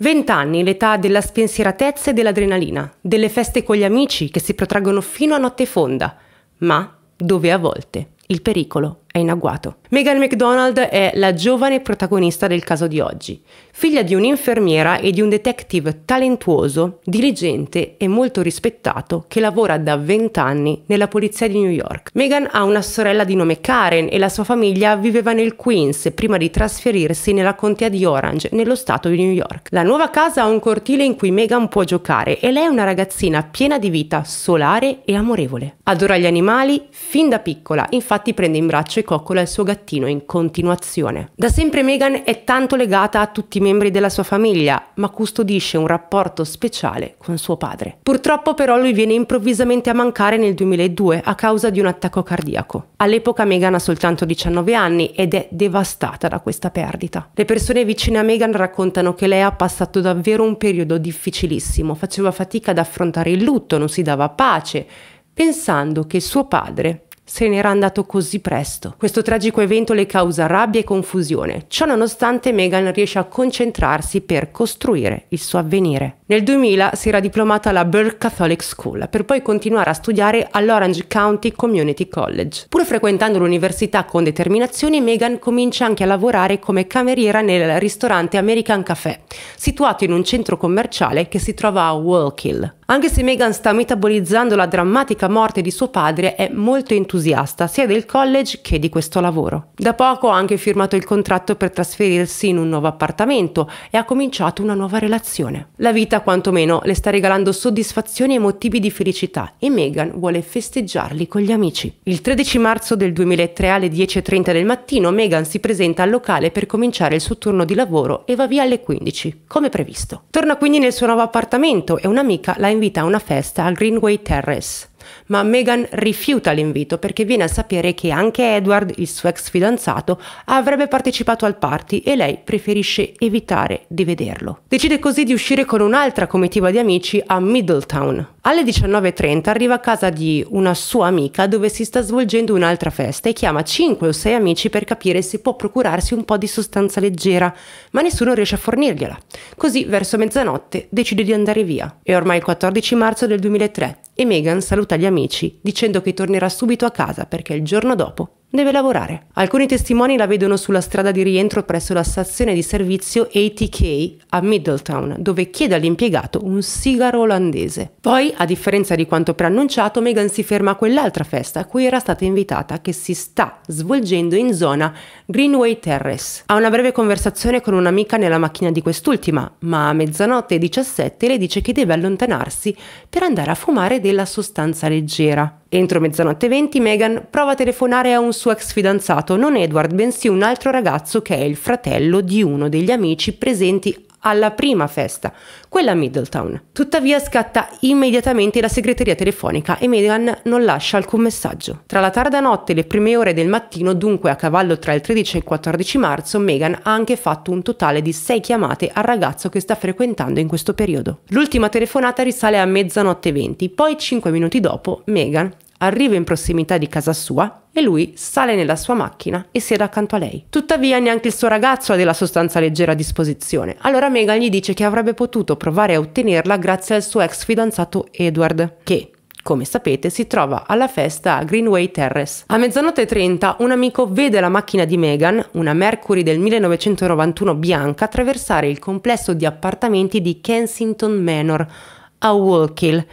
Vent'anni, l'età della spensieratezza e dell'adrenalina, delle feste con gli amici che si protraggono fino a notte fonda, ma dove a volte il pericolo è in agguato. Megan McDonald è la giovane protagonista del caso di oggi, figlia di un'infermiera e di un detective talentuoso, diligente e molto rispettato che lavora da 20 anni nella polizia di New York. Megan ha una sorella di nome Karen e la sua famiglia viveva nel Queens prima di trasferirsi nella contea di Orange, nello stato di New York. La nuova casa ha un cortile in cui Megan può giocare e lei è una ragazzina piena di vita, solare e amorevole. Adora gli animali fin da piccola, infatti prende in braccio i coccola il suo gattino in continuazione. Da sempre Meghan è tanto legata a tutti i membri della sua famiglia, ma custodisce un rapporto speciale con suo padre. Purtroppo però lui viene improvvisamente a mancare nel 2002 a causa di un attacco cardiaco. All'epoca Meghan ha soltanto 19 anni ed è devastata da questa perdita. Le persone vicine a Meghan raccontano che lei ha passato davvero un periodo difficilissimo, faceva fatica ad affrontare il lutto, non si dava pace, pensando che suo padre se n'era andato così presto. Questo tragico evento le causa rabbia e confusione. Ciò nonostante Meghan riesce a concentrarsi per costruire il suo avvenire. Nel 2000 si era diplomata alla Burke Catholic School per poi continuare a studiare all'Orange County Community College. Pur frequentando l'università con determinazione, Meghan comincia anche a lavorare come cameriera nel ristorante American Café, situato in un centro commerciale che si trova a Wallkill. Anche se Meghan sta metabolizzando la drammatica morte di suo padre, è molto entusiasta entusiasta sia del college che di questo lavoro. Da poco ha anche firmato il contratto per trasferirsi in un nuovo appartamento e ha cominciato una nuova relazione. La vita quantomeno le sta regalando soddisfazioni e motivi di felicità e Meghan vuole festeggiarli con gli amici. Il 13 marzo del 2003 alle 10.30 del mattino Meghan si presenta al locale per cominciare il suo turno di lavoro e va via alle 15, come previsto. Torna quindi nel suo nuovo appartamento e un'amica la invita a una festa al Greenway Terrace ma Meghan rifiuta l'invito perché viene a sapere che anche Edward, il suo ex fidanzato, avrebbe partecipato al party e lei preferisce evitare di vederlo. Decide così di uscire con un'altra comitiva di amici a Middletown. Alle 19.30 arriva a casa di una sua amica dove si sta svolgendo un'altra festa e chiama 5 o 6 amici per capire se può procurarsi un po' di sostanza leggera, ma nessuno riesce a fornirgliela. Così verso mezzanotte decide di andare via. È ormai il 14 marzo del 2003 e Meghan saluta gli amici dicendo che tornerà subito a casa perché il giorno dopo Deve lavorare. Alcuni testimoni la vedono sulla strada di rientro presso la stazione di servizio ATK a Middletown, dove chiede all'impiegato un sigaro olandese. Poi, a differenza di quanto preannunciato, Megan si ferma a quell'altra festa a cui era stata invitata che si sta svolgendo in zona Greenway Terrace. Ha una breve conversazione con un'amica nella macchina di quest'ultima, ma a mezzanotte 17 le dice che deve allontanarsi per andare a fumare della sostanza leggera. Entro mezzanotte 20 Megan prova a telefonare a un suo ex fidanzato, non Edward, bensì un altro ragazzo che è il fratello di uno degli amici presenti alla prima festa, quella a Middletown. Tuttavia scatta immediatamente la segreteria telefonica e Meghan non lascia alcun messaggio. Tra la tarda notte e le prime ore del mattino, dunque a cavallo tra il 13 e il 14 marzo, Meghan ha anche fatto un totale di 6 chiamate al ragazzo che sta frequentando in questo periodo. L'ultima telefonata risale a mezzanotte 20, poi 5 minuti dopo Meghan arriva in prossimità di casa sua e lui sale nella sua macchina e siede accanto a lei. Tuttavia neanche il suo ragazzo ha della sostanza leggera a disposizione, allora Megan gli dice che avrebbe potuto provare a ottenerla grazie al suo ex fidanzato Edward, che, come sapete, si trova alla festa a Greenway Terrace. A mezzanotte 30 un amico vede la macchina di Meghan, una Mercury del 1991 bianca, attraversare il complesso di appartamenti di Kensington Manor a Wallkill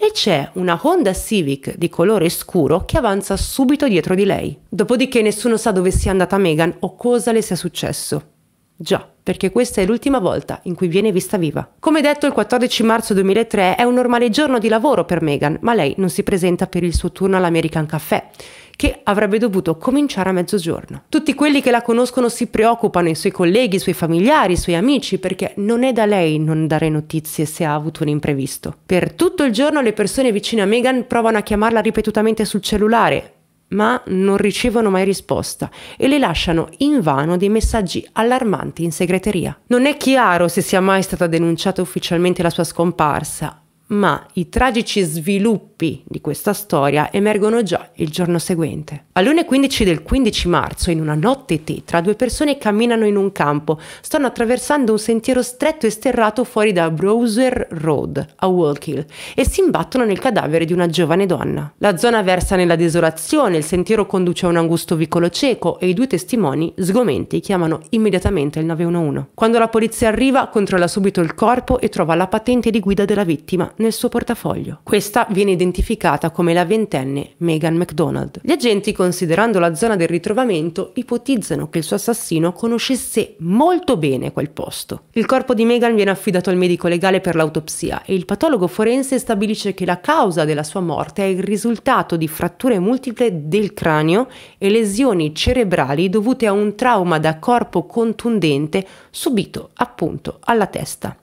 e c'è una Honda Civic di colore scuro che avanza subito dietro di lei. Dopodiché nessuno sa dove sia andata Meghan o cosa le sia successo. Già, perché questa è l'ultima volta in cui viene vista viva. Come detto, il 14 marzo 2003 è un normale giorno di lavoro per Meghan, ma lei non si presenta per il suo turno all'American Café, che avrebbe dovuto cominciare a mezzogiorno. Tutti quelli che la conoscono si preoccupano, i suoi colleghi, i suoi familiari, i suoi amici, perché non è da lei non dare notizie se ha avuto un imprevisto. Per tutto il giorno le persone vicine a Meghan provano a chiamarla ripetutamente sul cellulare, ma non ricevono mai risposta e le lasciano invano dei messaggi allarmanti in segreteria. Non è chiaro se sia mai stata denunciata ufficialmente la sua scomparsa, ma i tragici sviluppi di questa storia emergono già il giorno seguente. Alle 1.15 del 15 marzo, in una notte tetra, due persone camminano in un campo, stanno attraversando un sentiero stretto e sterrato fuori da Browser Road a Walkill e si imbattono nel cadavere di una giovane donna. La zona versa nella desolazione, il sentiero conduce a un angusto vicolo cieco e i due testimoni, sgomenti, chiamano immediatamente il 911. Quando la polizia arriva, controlla subito il corpo e trova la patente di guida della vittima nel suo portafoglio. Questa viene identificata come la ventenne Meghan McDonald. Gli agenti, considerando la zona del ritrovamento, ipotizzano che il suo assassino conoscesse molto bene quel posto. Il corpo di Meghan viene affidato al medico legale per l'autopsia e il patologo forense stabilisce che la causa della sua morte è il risultato di fratture multiple del cranio e lesioni cerebrali dovute a un trauma da corpo contundente subito appunto alla testa.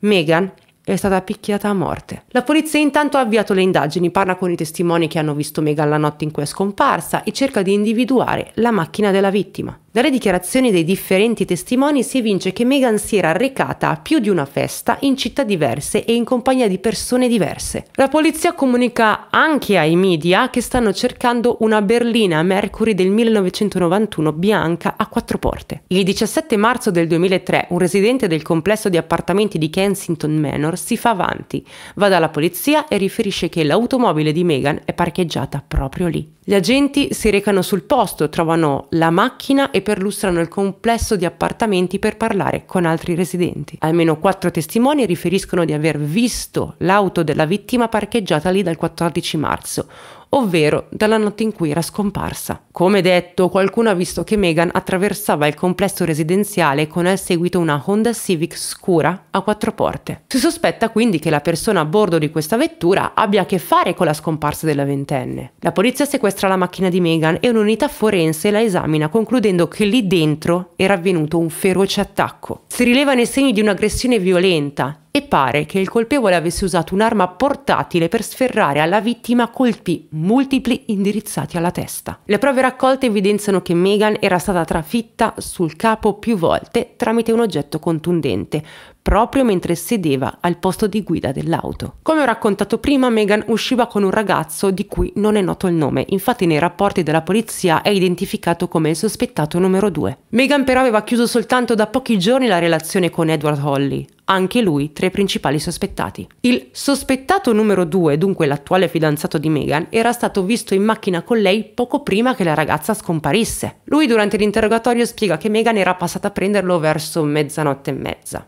Meghan è stata picchiata a morte. La polizia intanto ha avviato le indagini, parla con i testimoni che hanno visto Megan la notte in cui è scomparsa e cerca di individuare la macchina della vittima. Dalle dichiarazioni dei differenti testimoni si evince che Megan si era recata a più di una festa in città diverse e in compagnia di persone diverse. La polizia comunica anche ai media che stanno cercando una berlina Mercury del 1991 bianca a quattro porte. Il 17 marzo del 2003 un residente del complesso di appartamenti di Kensington Manor Jr. si fa avanti, va dalla polizia e riferisce che l'automobile di Meghan è parcheggiata proprio lì. Gli agenti si recano sul posto, trovano la macchina e perlustrano il complesso di appartamenti per parlare con altri residenti. Almeno quattro testimoni riferiscono di aver visto l'auto della vittima parcheggiata lì dal 14 marzo, ovvero dalla notte in cui era scomparsa. Come detto, qualcuno ha visto che Meghan attraversava il complesso residenziale con al seguito una Honda Civic scura a quattro porte. Si sospetta quindi che la persona a bordo di questa vettura abbia a che fare con la scomparsa della ventenne. La polizia sequestra la macchina di Meghan e un'unità forense la esamina concludendo che lì dentro era avvenuto un feroce attacco. Si rilevano i segni di un'aggressione violenta, e pare che il colpevole avesse usato un'arma portatile per sferrare alla vittima colpi multipli indirizzati alla testa. Le prove raccolte evidenziano che Megan era stata trafitta sul capo più volte tramite un oggetto contundente, proprio mentre sedeva al posto di guida dell'auto. Come ho raccontato prima, Megan usciva con un ragazzo di cui non è noto il nome, infatti nei rapporti della polizia è identificato come il sospettato numero 2. Megan però aveva chiuso soltanto da pochi giorni la relazione con Edward Holly, anche lui tra i principali sospettati. Il sospettato numero 2, dunque l'attuale fidanzato di Meghan, era stato visto in macchina con lei poco prima che la ragazza scomparisse. Lui durante l'interrogatorio spiega che Meghan era passata a prenderlo verso mezzanotte e mezza.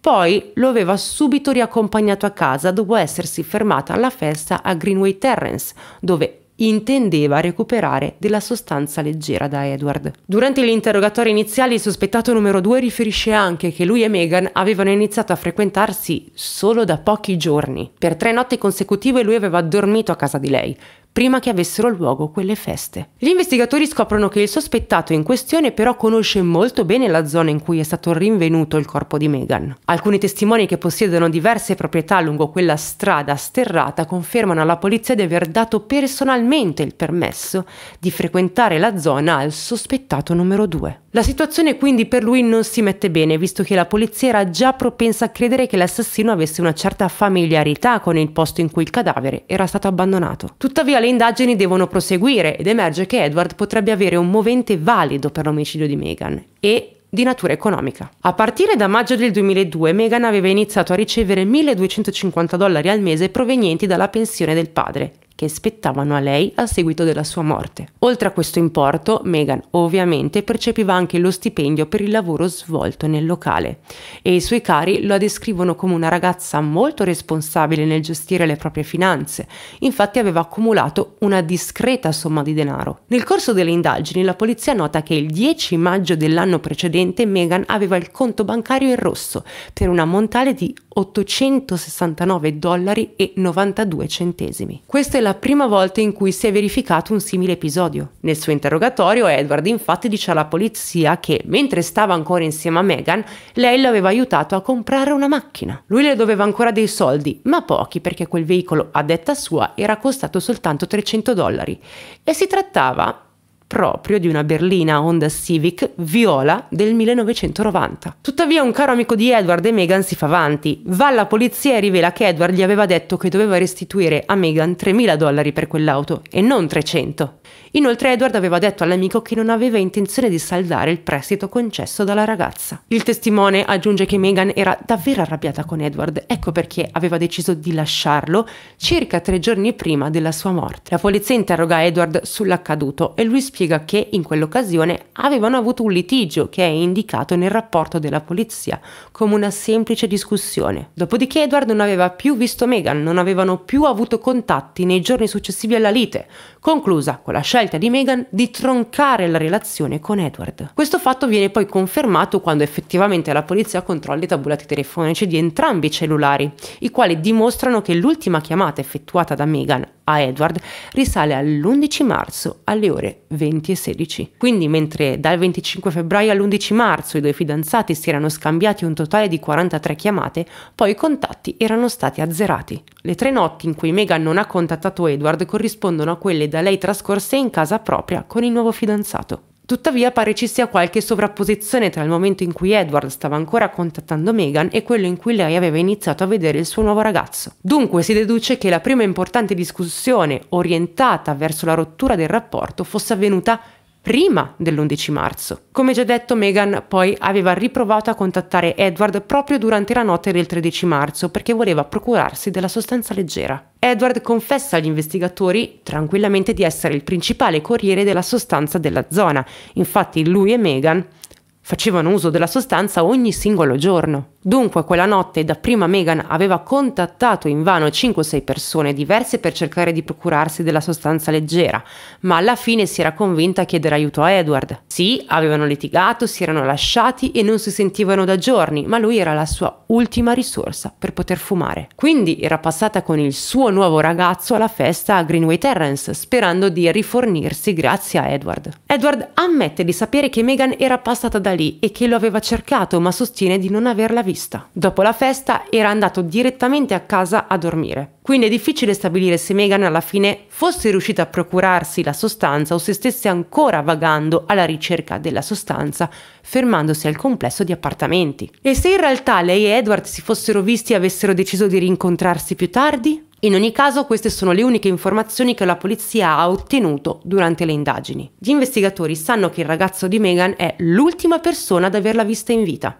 Poi lo aveva subito riaccompagnato a casa dopo essersi fermata alla festa a Greenway Terrence, dove intendeva recuperare della sostanza leggera da Edward. Durante gli interrogatori iniziali il sospettato numero 2 riferisce anche che lui e Meghan avevano iniziato a frequentarsi solo da pochi giorni. Per tre notti consecutive lui aveva dormito a casa di lei, prima che avessero luogo quelle feste. Gli investigatori scoprono che il sospettato in questione però conosce molto bene la zona in cui è stato rinvenuto il corpo di Meghan. Alcuni testimoni che possiedono diverse proprietà lungo quella strada sterrata confermano alla polizia di aver dato personalmente il permesso di frequentare la zona al sospettato numero 2. La situazione quindi per lui non si mette bene, visto che la polizia era già propensa a credere che l'assassino avesse una certa familiarità con il posto in cui il cadavere era stato abbandonato. Tuttavia le indagini devono proseguire ed emerge che Edward potrebbe avere un movente valido per l'omicidio di Meghan e di natura economica. A partire da maggio del 2002 Meghan aveva iniziato a ricevere 1250 dollari al mese provenienti dalla pensione del padre, che spettavano a lei a seguito della sua morte. Oltre a questo importo, Meghan ovviamente percepiva anche lo stipendio per il lavoro svolto nel locale e i suoi cari la descrivono come una ragazza molto responsabile nel gestire le proprie finanze, infatti aveva accumulato una discreta somma di denaro. Nel corso delle indagini la polizia nota che il 10 maggio dell'anno precedente Meghan aveva il conto bancario in rosso per una montale di 869 dollari e 92 centesimi. Questa è la prima volta in cui si è verificato un simile episodio. Nel suo interrogatorio Edward infatti dice alla polizia che mentre stava ancora insieme a Meghan, lei lo aveva aiutato a comprare una macchina. Lui le doveva ancora dei soldi, ma pochi perché quel veicolo a detta sua era costato soltanto 300 dollari e si trattava proprio di una berlina Honda Civic viola del 1990. Tuttavia un caro amico di Edward e Meghan si fa avanti, va alla polizia e rivela che Edward gli aveva detto che doveva restituire a Meghan 3.000 dollari per quell'auto e non 300. Inoltre Edward aveva detto all'amico che non aveva intenzione di saldare il prestito concesso dalla ragazza. Il testimone aggiunge che Meghan era davvero arrabbiata con Edward, ecco perché aveva deciso di lasciarlo circa tre giorni prima della sua morte. La polizia interroga Edward sull'accaduto e lui spiega significa che in quell'occasione avevano avuto un litigio che è indicato nel rapporto della polizia come una semplice discussione. Dopodiché Edward non aveva più visto Meghan, non avevano più avuto contatti nei giorni successivi alla lite, conclusa con la scelta di Meghan di troncare la relazione con Edward. Questo fatto viene poi confermato quando effettivamente la polizia controlla i tabulati telefonici di entrambi i cellulari, i quali dimostrano che l'ultima chiamata effettuata da Meghan a Edward risale all'11 marzo alle ore 20 e 16. Quindi mentre dal 25 febbraio all'11 marzo i due fidanzati si erano scambiati un totale di 43 chiamate, poi i contatti erano stati azzerati. Le tre notti in cui Meghan non ha contattato Edward corrispondono a quelle da da lei trascorse in casa propria con il nuovo fidanzato. Tuttavia pare ci sia qualche sovrapposizione tra il momento in cui Edward stava ancora contattando Meghan e quello in cui lei aveva iniziato a vedere il suo nuovo ragazzo. Dunque si deduce che la prima importante discussione orientata verso la rottura del rapporto fosse avvenuta prima dell'11 marzo. Come già detto, Meghan poi aveva riprovato a contattare Edward proprio durante la notte del 13 marzo perché voleva procurarsi della sostanza leggera. Edward confessa agli investigatori tranquillamente di essere il principale corriere della sostanza della zona, infatti lui e Meghan facevano uso della sostanza ogni singolo giorno. Dunque quella notte dapprima Meghan aveva contattato invano 5 6 persone diverse per cercare di procurarsi della sostanza leggera, ma alla fine si era convinta a chiedere aiuto a Edward. Sì, avevano litigato, si erano lasciati e non si sentivano da giorni, ma lui era la sua ultima risorsa per poter fumare. Quindi era passata con il suo nuovo ragazzo alla festa a Greenway Terrence, sperando di rifornirsi grazie a Edward. Edward ammette di sapere che Meghan era passata da lì e che lo aveva cercato, ma sostiene di non averla vista vista. Dopo la festa era andato direttamente a casa a dormire. Quindi è difficile stabilire se Meghan alla fine fosse riuscita a procurarsi la sostanza o se stesse ancora vagando alla ricerca della sostanza, fermandosi al complesso di appartamenti. E se in realtà lei e Edward si fossero visti e avessero deciso di rincontrarsi più tardi? In ogni caso, queste sono le uniche informazioni che la polizia ha ottenuto durante le indagini. Gli investigatori sanno che il ragazzo di Meghan è l'ultima persona ad averla vista in vita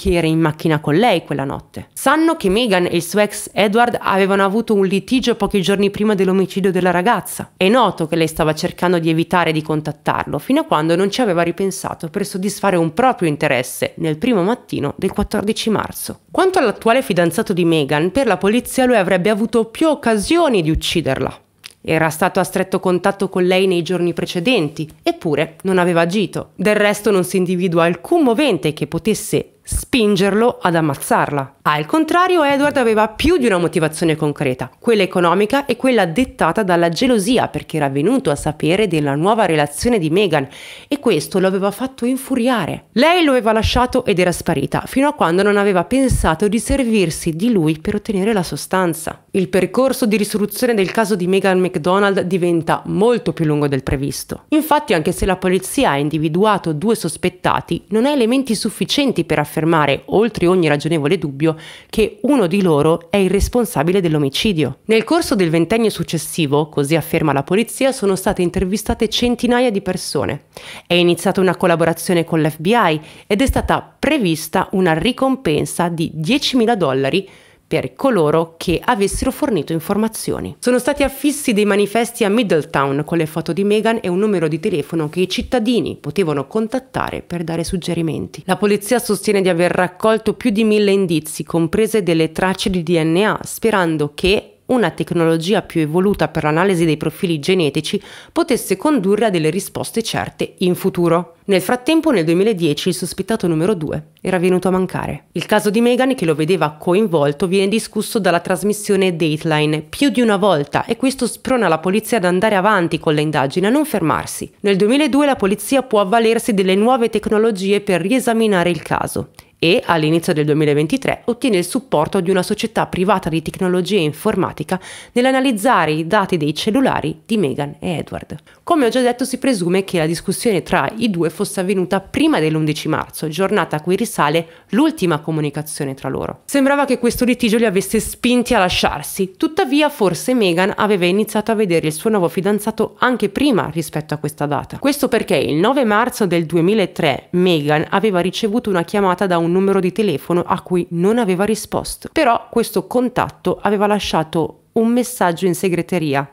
che era in macchina con lei quella notte. Sanno che Meghan e il suo ex Edward avevano avuto un litigio pochi giorni prima dell'omicidio della ragazza. È noto che lei stava cercando di evitare di contattarlo fino a quando non ci aveva ripensato per soddisfare un proprio interesse nel primo mattino del 14 marzo. Quanto all'attuale fidanzato di Meghan, per la polizia lui avrebbe avuto più occasioni di ucciderla. Era stato a stretto contatto con lei nei giorni precedenti, eppure non aveva agito. Del resto non si individua alcun movente che potesse spingerlo ad ammazzarla. Al contrario, Edward aveva più di una motivazione concreta, quella economica e quella dettata dalla gelosia perché era venuto a sapere della nuova relazione di Meghan e questo lo aveva fatto infuriare. Lei lo aveva lasciato ed era sparita, fino a quando non aveva pensato di servirsi di lui per ottenere la sostanza. Il percorso di risoluzione del caso di Meghan McDonald diventa molto più lungo del previsto. Infatti, anche se la polizia ha individuato due sospettati, non ha elementi sufficienti per affermare affermare, oltre ogni ragionevole dubbio, che uno di loro è il responsabile dell'omicidio. Nel corso del ventennio successivo, così afferma la polizia, sono state intervistate centinaia di persone. È iniziata una collaborazione con l'FBI ed è stata prevista una ricompensa di 10.000 dollari per coloro che avessero fornito informazioni. Sono stati affissi dei manifesti a Middletown con le foto di Meghan e un numero di telefono che i cittadini potevano contattare per dare suggerimenti. La polizia sostiene di aver raccolto più di mille indizi, comprese delle tracce di DNA, sperando che una tecnologia più evoluta per l'analisi dei profili genetici potesse condurre a delle risposte certe in futuro. Nel frattempo, nel 2010, il sospettato numero 2 era venuto a mancare. Il caso di Meghan, che lo vedeva coinvolto, viene discusso dalla trasmissione Dateline più di una volta e questo sprona la polizia ad andare avanti con le indagini, a non fermarsi. Nel 2002 la polizia può avvalersi delle nuove tecnologie per riesaminare il caso e all'inizio del 2023 ottiene il supporto di una società privata di tecnologia informatica nell'analizzare i dati dei cellulari di Meghan e Edward. Come ho già detto si presume che la discussione tra i due fosse avvenuta prima dell'11 marzo, giornata a cui risale l'ultima comunicazione tra loro. Sembrava che questo litigio li avesse spinti a lasciarsi, tuttavia forse Meghan aveva iniziato a vedere il suo nuovo fidanzato anche prima rispetto a questa data. Questo perché il 9 marzo del 2003 Meghan aveva ricevuto una chiamata da un un numero di telefono a cui non aveva risposto. Però questo contatto aveva lasciato un messaggio in segreteria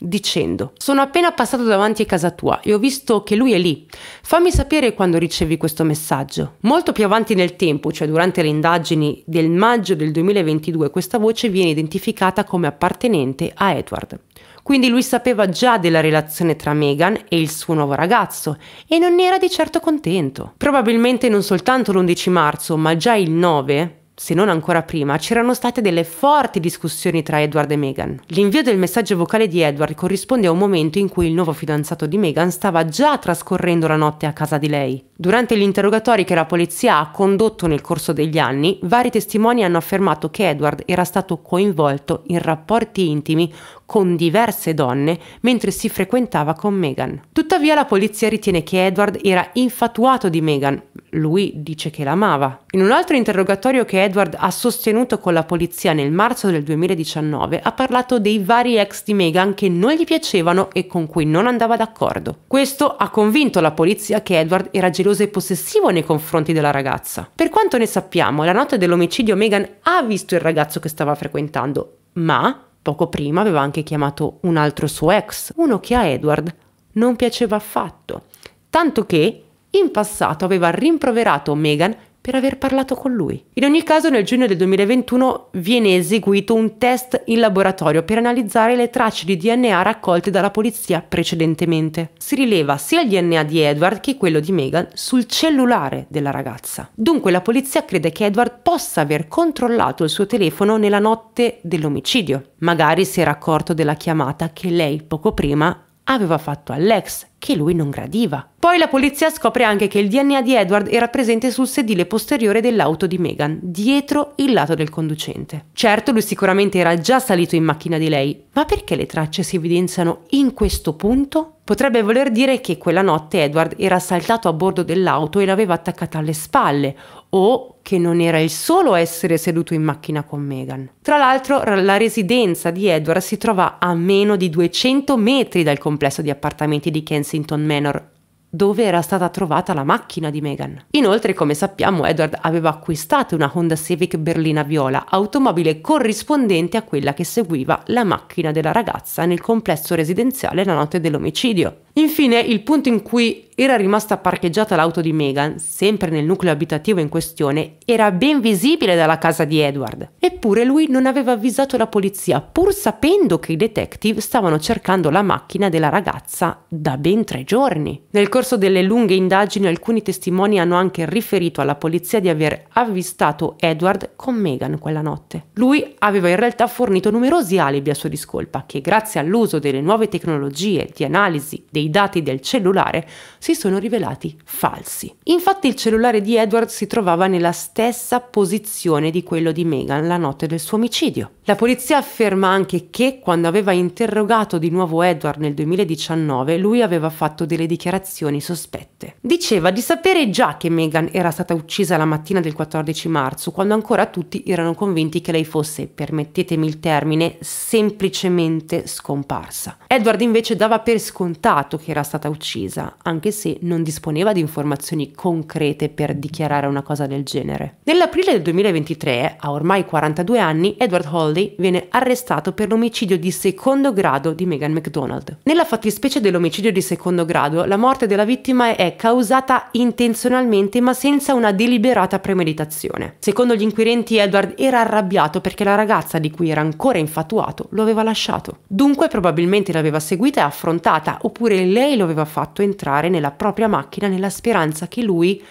dicendo sono appena passato davanti a casa tua e ho visto che lui è lì fammi sapere quando ricevi questo messaggio molto più avanti nel tempo cioè durante le indagini del maggio del 2022 questa voce viene identificata come appartenente a Edward quindi lui sapeva già della relazione tra Meghan e il suo nuovo ragazzo e non ne era di certo contento. Probabilmente non soltanto l'11 marzo, ma già il 9, se non ancora prima, c'erano state delle forti discussioni tra Edward e Meghan. L'invio del messaggio vocale di Edward corrisponde a un momento in cui il nuovo fidanzato di Meghan stava già trascorrendo la notte a casa di lei. Durante gli interrogatori che la polizia ha condotto nel corso degli anni, vari testimoni hanno affermato che Edward era stato coinvolto in rapporti intimi con diverse donne mentre si frequentava con Meghan. Tuttavia la polizia ritiene che Edward era infatuato di Meghan, lui dice che l'amava. In un altro interrogatorio che Edward ha sostenuto con la polizia nel marzo del 2019 ha parlato dei vari ex di Meghan che non gli piacevano e con cui non andava d'accordo. Questo ha convinto la polizia che Edward era geloso geloso e possessivo nei confronti della ragazza. Per quanto ne sappiamo, la notte dell'omicidio Megan ha visto il ragazzo che stava frequentando, ma poco prima aveva anche chiamato un altro suo ex, uno che a Edward non piaceva affatto, tanto che in passato aveva rimproverato Megan per aver parlato con lui. In ogni caso nel giugno del 2021 viene eseguito un test in laboratorio per analizzare le tracce di DNA raccolte dalla polizia precedentemente. Si rileva sia il DNA di Edward che quello di Megan sul cellulare della ragazza. Dunque la polizia crede che Edward possa aver controllato il suo telefono nella notte dell'omicidio. Magari si era accorto della chiamata che lei poco prima aveva fatto all'ex, che lui non gradiva. Poi la polizia scopre anche che il DNA di Edward era presente sul sedile posteriore dell'auto di Meghan, dietro il lato del conducente. Certo, lui sicuramente era già salito in macchina di lei, ma perché le tracce si evidenziano in questo punto? Potrebbe voler dire che quella notte Edward era saltato a bordo dell'auto e l'aveva attaccata alle spalle, o che non era il solo a essere seduto in macchina con Meghan. Tra l'altro la residenza di Edward si trova a meno di 200 metri dal complesso di appartamenti di Kensington Manor, dove era stata trovata la macchina di Meghan. Inoltre, come sappiamo, Edward aveva acquistato una Honda Civic berlina viola, automobile corrispondente a quella che seguiva la macchina della ragazza nel complesso residenziale la notte dell'omicidio. Infine, il punto in cui era rimasta parcheggiata l'auto di Meghan, sempre nel nucleo abitativo in questione, era ben visibile dalla casa di Edward. Eppure lui non aveva avvisato la polizia, pur sapendo che i detective stavano cercando la macchina della ragazza da ben tre giorni. Nel corso delle lunghe indagini alcuni testimoni hanno anche riferito alla polizia di aver avvistato Edward con Meghan quella notte. Lui aveva in realtà fornito numerosi alibi a sua discolpa, che grazie all'uso delle nuove tecnologie di analisi dei i dati del cellulare si sono rivelati falsi. Infatti il cellulare di Edward si trovava nella stessa posizione di quello di Meghan la notte del suo omicidio. La polizia afferma anche che quando aveva interrogato di nuovo Edward nel 2019 lui aveva fatto delle dichiarazioni sospette. Diceva di sapere già che Meghan era stata uccisa la mattina del 14 marzo quando ancora tutti erano convinti che lei fosse, permettetemi il termine, semplicemente scomparsa. Edward invece dava per scontato che era stata uccisa, anche se non disponeva di informazioni concrete per dichiarare una cosa del genere. Nell'aprile del 2023, a ormai 42 anni, Edward Hawley viene arrestato per l'omicidio di secondo grado di Meghan McDonald. Nella fattispecie dell'omicidio di secondo grado, la morte della vittima è causata intenzionalmente ma senza una deliberata premeditazione. Secondo gli inquirenti, Edward era arrabbiato perché la ragazza di cui era ancora infatuato lo aveva lasciato. Dunque probabilmente l'aveva seguita e affrontata, oppure lei lo aveva fatto entrare nella propria macchina nella speranza che lui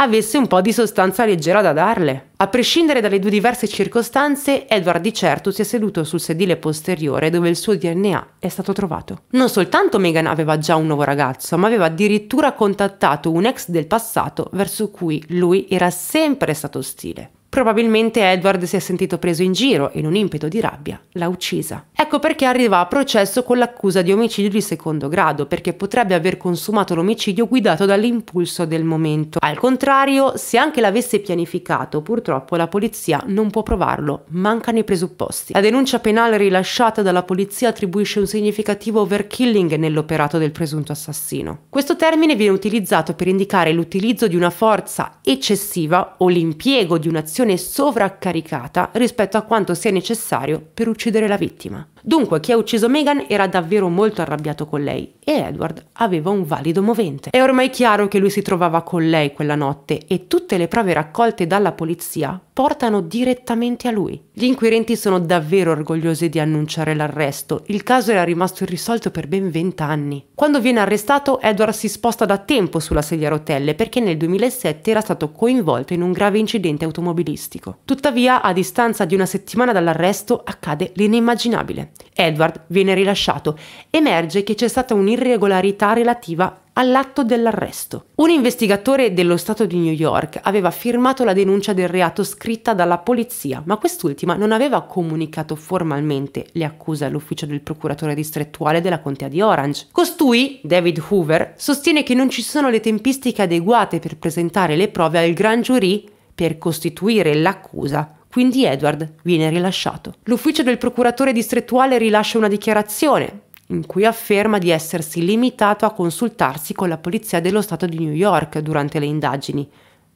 avesse un po' di sostanza leggera da darle. A prescindere dalle due diverse circostanze, Edward di certo si è seduto sul sedile posteriore dove il suo DNA è stato trovato. Non soltanto Meghan aveva già un nuovo ragazzo, ma aveva addirittura contattato un ex del passato verso cui lui era sempre stato ostile. Probabilmente Edward si è sentito preso in giro e in un impeto di rabbia l'ha uccisa. Ecco perché arriva a processo con l'accusa di omicidio di secondo grado, perché potrebbe aver consumato l'omicidio guidato dall'impulso del momento. Al contrario, se anche l'avesse pianificato, purtroppo la polizia non può provarlo, mancano i presupposti. La denuncia penale rilasciata dalla polizia attribuisce un significativo overkilling nell'operato del presunto assassino. Questo termine viene utilizzato per indicare l'utilizzo di una forza eccessiva o l'impiego di un'azione situazione sovraccaricata rispetto a quanto sia necessario per uccidere la vittima. Dunque, chi ha ucciso Meghan era davvero molto arrabbiato con lei e Edward aveva un valido movente. È ormai chiaro che lui si trovava con lei quella notte e tutte le prove raccolte dalla polizia portano direttamente a lui. Gli inquirenti sono davvero orgogliosi di annunciare l'arresto. Il caso era rimasto irrisolto per ben 20 anni. Quando viene arrestato, Edward si sposta da tempo sulla sedia a rotelle perché nel 2007 era stato coinvolto in un grave incidente automobilistico. Tuttavia, a distanza di una settimana dall'arresto, accade l'inimmaginabile. Edward viene rilasciato. Emerge che c'è stata un'irregolarità relativa all'atto dell'arresto. Un investigatore dello Stato di New York aveva firmato la denuncia del reato scritta dalla polizia, ma quest'ultima non aveva comunicato formalmente le accuse all'ufficio del procuratore distrettuale della contea di Orange. Costui, David Hoover, sostiene che non ci sono le tempistiche adeguate per presentare le prove al grand jury per costituire l'accusa quindi Edward viene rilasciato. L'ufficio del procuratore distrettuale rilascia una dichiarazione, in cui afferma di essersi limitato a consultarsi con la Polizia dello Stato di New York durante le indagini,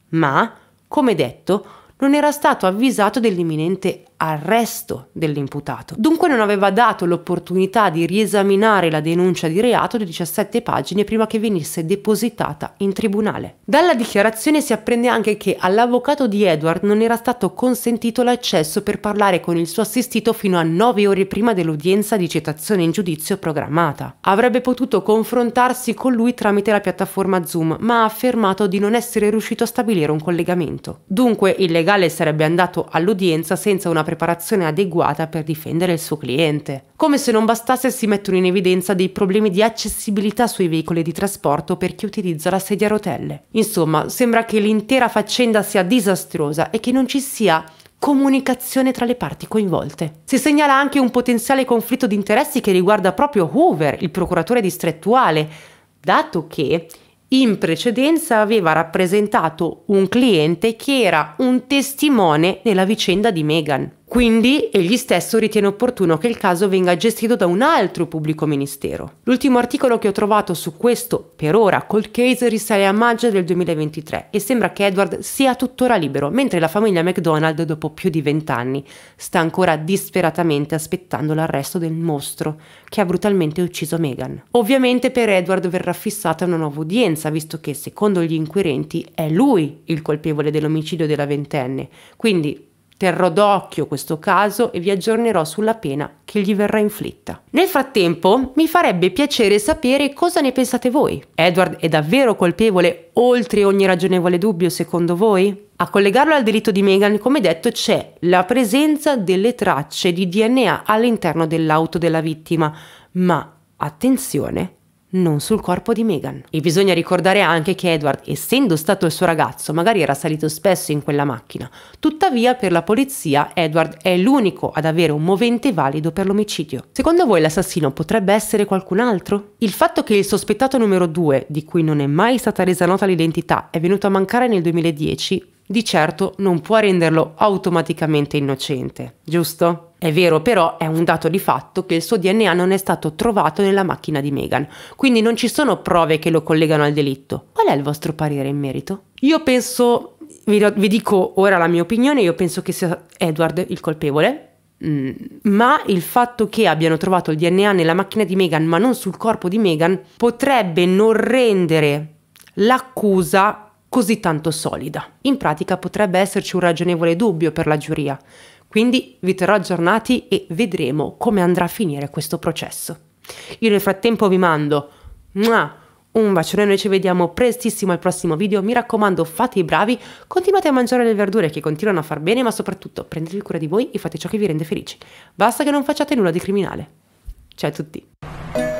ma, come detto, non era stato avvisato dell'imminente arresto dell'imputato. Dunque non aveva dato l'opportunità di riesaminare la denuncia di reato di 17 pagine prima che venisse depositata in tribunale. Dalla dichiarazione si apprende anche che all'avvocato di Edward non era stato consentito l'accesso per parlare con il suo assistito fino a 9 ore prima dell'udienza di citazione in giudizio programmata. Avrebbe potuto confrontarsi con lui tramite la piattaforma Zoom, ma ha affermato di non essere riuscito a stabilire un collegamento. Dunque il legale legale sarebbe andato all'udienza senza una preparazione adeguata per difendere il suo cliente. Come se non bastasse si mettono in evidenza dei problemi di accessibilità sui veicoli di trasporto per chi utilizza la sedia a rotelle. Insomma, sembra che l'intera faccenda sia disastrosa e che non ci sia comunicazione tra le parti coinvolte. Si segnala anche un potenziale conflitto di interessi che riguarda proprio Hoover, il procuratore distrettuale, dato che in precedenza aveva rappresentato un cliente che era un testimone nella vicenda di Meghan. Quindi egli stesso ritiene opportuno che il caso venga gestito da un altro pubblico ministero. L'ultimo articolo che ho trovato su questo, per ora, col case risale a maggio del 2023 e sembra che Edward sia tuttora libero, mentre la famiglia McDonald, dopo più di vent'anni, sta ancora disperatamente aspettando l'arresto del mostro che ha brutalmente ucciso Meghan. Ovviamente per Edward verrà fissata una nuova udienza, visto che, secondo gli inquirenti, è lui il colpevole dell'omicidio della ventenne. Quindi Terrò d'occhio questo caso e vi aggiornerò sulla pena che gli verrà inflitta. Nel frattempo mi farebbe piacere sapere cosa ne pensate voi. Edward è davvero colpevole oltre ogni ragionevole dubbio secondo voi? A collegarlo al delitto di Meghan, come detto, c'è la presenza delle tracce di DNA all'interno dell'auto della vittima, ma attenzione, non sul corpo di Meghan. E bisogna ricordare anche che Edward, essendo stato il suo ragazzo, magari era salito spesso in quella macchina. Tuttavia, per la polizia, Edward è l'unico ad avere un movente valido per l'omicidio. Secondo voi l'assassino potrebbe essere qualcun altro? Il fatto che il sospettato numero 2, di cui non è mai stata resa nota l'identità, è venuto a mancare nel 2010 di certo non può renderlo automaticamente innocente, giusto? È vero però, è un dato di fatto che il suo DNA non è stato trovato nella macchina di Meghan, quindi non ci sono prove che lo collegano al delitto. Qual è il vostro parere in merito? Io penso, vi, vi dico ora la mia opinione, io penso che sia Edward il colpevole, mm, ma il fatto che abbiano trovato il DNA nella macchina di Meghan ma non sul corpo di Meghan potrebbe non rendere l'accusa così tanto solida. In pratica potrebbe esserci un ragionevole dubbio per la giuria, quindi vi terrò aggiornati e vedremo come andrà a finire questo processo. Io nel frattempo vi mando un bacione, noi ci vediamo prestissimo al prossimo video, mi raccomando fate i bravi, continuate a mangiare le verdure che continuano a far bene, ma soprattutto prendetevi cura di voi e fate ciò che vi rende felici, basta che non facciate nulla di criminale. Ciao a tutti!